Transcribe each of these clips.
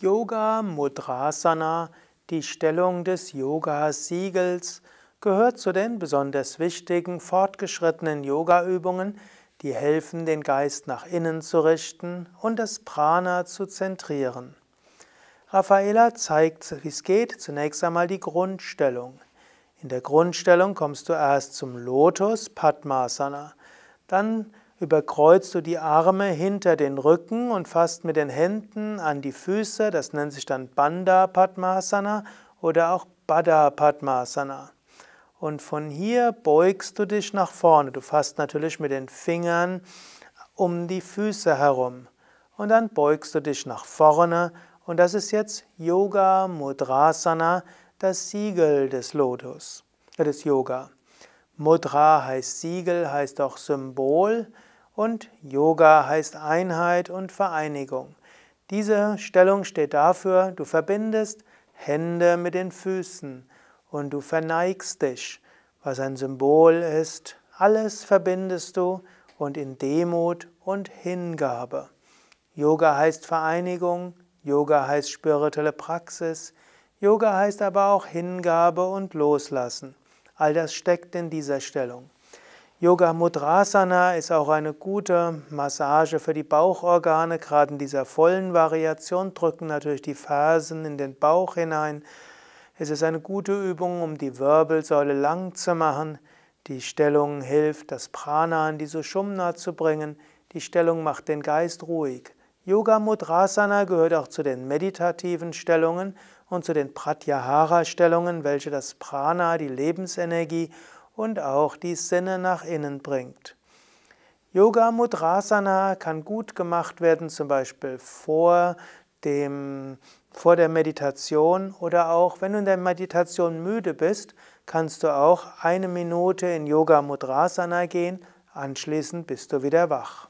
Yoga Mudrasana, die Stellung des Yoga-Siegels, gehört zu den besonders wichtigen fortgeschrittenen Yoga-Übungen, die helfen, den Geist nach innen zu richten und das Prana zu zentrieren. Raffaela zeigt, wie es geht, zunächst einmal die Grundstellung. In der Grundstellung kommst du erst zum Lotus Padmasana. Dann überkreuzt du die Arme hinter den Rücken und fasst mit den Händen an die Füße. Das nennt sich dann Bandha Padmasana oder auch Baddha Padmasana. Und von hier beugst du dich nach vorne. Du fasst natürlich mit den Fingern um die Füße herum. Und dann beugst du dich nach vorne. Und das ist jetzt Yoga Mudrasana, das Siegel des Lotus, äh, des Yoga. Mudra heißt Siegel, heißt auch Symbol und Yoga heißt Einheit und Vereinigung. Diese Stellung steht dafür, du verbindest Hände mit den Füßen und du verneigst dich, was ein Symbol ist, alles verbindest du und in Demut und Hingabe. Yoga heißt Vereinigung, Yoga heißt spirituelle Praxis, Yoga heißt aber auch Hingabe und Loslassen. All das steckt in dieser Stellung. Yoga Mudrasana ist auch eine gute Massage für die Bauchorgane. Gerade in dieser vollen Variation drücken natürlich die Fersen in den Bauch hinein. Es ist eine gute Übung, um die Wirbelsäule lang zu machen. Die Stellung hilft, das Prana in die Sushumna zu bringen. Die Stellung macht den Geist ruhig. Yoga Mudrasana gehört auch zu den meditativen Stellungen und zu den Pratyahara-Stellungen, welche das Prana, die Lebensenergie und auch die Sinne nach innen bringt. Yoga Mudrasana kann gut gemacht werden, zum Beispiel vor, dem, vor der Meditation oder auch wenn du in der Meditation müde bist, kannst du auch eine Minute in Yoga Mudrasana gehen, anschließend bist du wieder wach.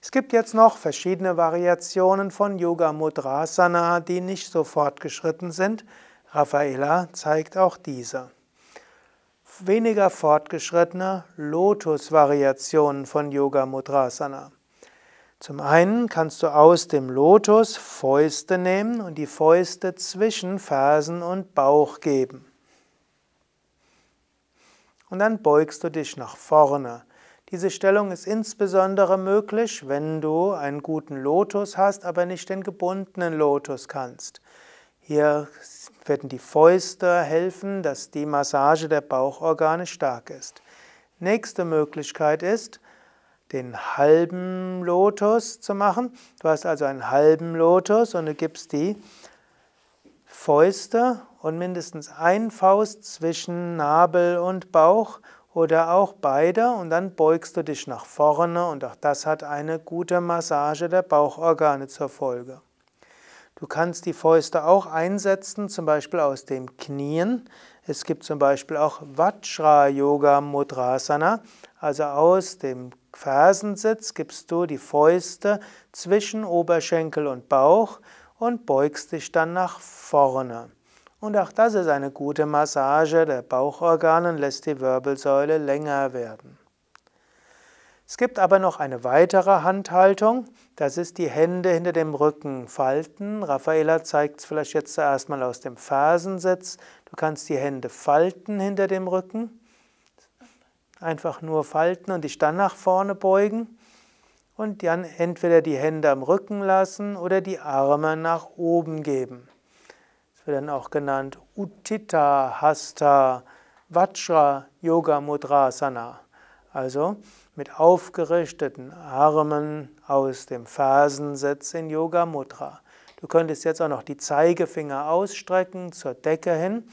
Es gibt jetzt noch verschiedene Variationen von Yoga Mudrasana, die nicht so fortgeschritten sind. Raffaella zeigt auch diese weniger fortgeschrittene Lotus-Variationen von Yoga Mudrasana. Zum einen kannst du aus dem Lotus Fäuste nehmen und die Fäuste zwischen Fersen und Bauch geben. Und dann beugst du dich nach vorne. Diese Stellung ist insbesondere möglich, wenn du einen guten Lotus hast, aber nicht den gebundenen Lotus kannst. Hier werden die Fäuste helfen, dass die Massage der Bauchorgane stark ist. Nächste Möglichkeit ist, den halben Lotus zu machen. Du hast also einen halben Lotus und du gibst die Fäuste und mindestens ein Faust zwischen Nabel und Bauch oder auch beide und dann beugst du dich nach vorne und auch das hat eine gute Massage der Bauchorgane zur Folge. Du kannst die Fäuste auch einsetzen, zum Beispiel aus dem Knien. Es gibt zum Beispiel auch Vajra-Yoga Mudrasana, also aus dem Fersensitz gibst du die Fäuste zwischen Oberschenkel und Bauch und beugst dich dann nach vorne. Und auch das ist eine gute Massage der Bauchorgane und lässt die Wirbelsäule länger werden. Es gibt aber noch eine weitere Handhaltung, das ist die Hände hinter dem Rücken falten. Raffaela zeigt es vielleicht jetzt zuerst mal aus dem Fersensitz. Du kannst die Hände falten hinter dem Rücken, einfach nur falten und dich dann nach vorne beugen und dann entweder die Hände am Rücken lassen oder die Arme nach oben geben. Das wird dann auch genannt Uttita Hasta Vajra Yoga Mudrasana. Also mit aufgerichteten Armen aus dem Fersensitz in Yoga Mudra. Du könntest jetzt auch noch die Zeigefinger ausstrecken zur Decke hin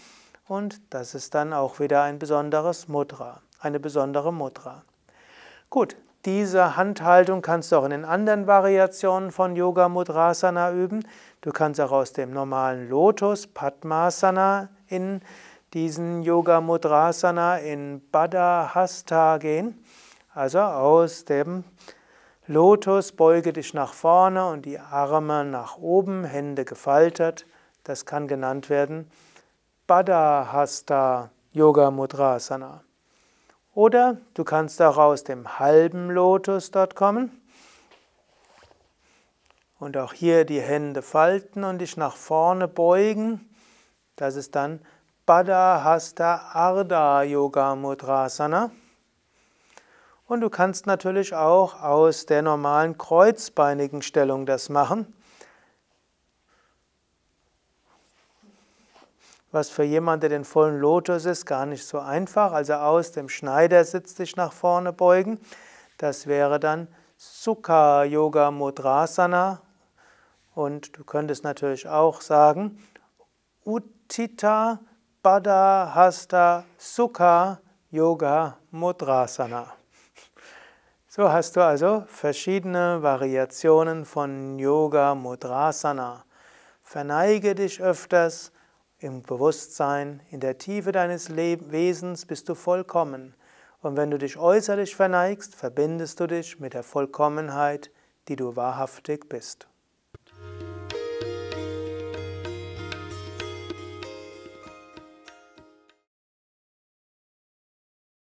und das ist dann auch wieder ein besonderes Mudra, eine besondere Mudra. Gut, diese Handhaltung kannst du auch in den anderen Variationen von Yoga Mudrasana üben. Du kannst auch aus dem normalen Lotus Padmasana in diesen Yoga Mudrasana in Baddha Hasta gehen. Also aus dem Lotus beuge dich nach vorne und die Arme nach oben, Hände gefaltet. Das kann genannt werden Badahasta Yoga Mudrasana. Oder du kannst auch aus dem halben Lotus dort kommen. Und auch hier die Hände falten und dich nach vorne beugen. Das ist dann Badahasta Arda Yoga Mudrasana. Und du kannst natürlich auch aus der normalen kreuzbeinigen Stellung das machen. was für jemanden, der den vollen Lotus ist, gar nicht so einfach. Also aus dem Schneidersitz dich nach vorne beugen. Das wäre dann Sukha Yoga Mudrasana. Und du könntest natürlich auch sagen Uttita Hasta Sukha Yoga Mudrasana. So hast du also verschiedene Variationen von Yoga Mudrasana. Verneige dich öfters im Bewusstsein, in der Tiefe deines Wesens bist du vollkommen. Und wenn du dich äußerlich verneigst, verbindest du dich mit der Vollkommenheit, die du wahrhaftig bist.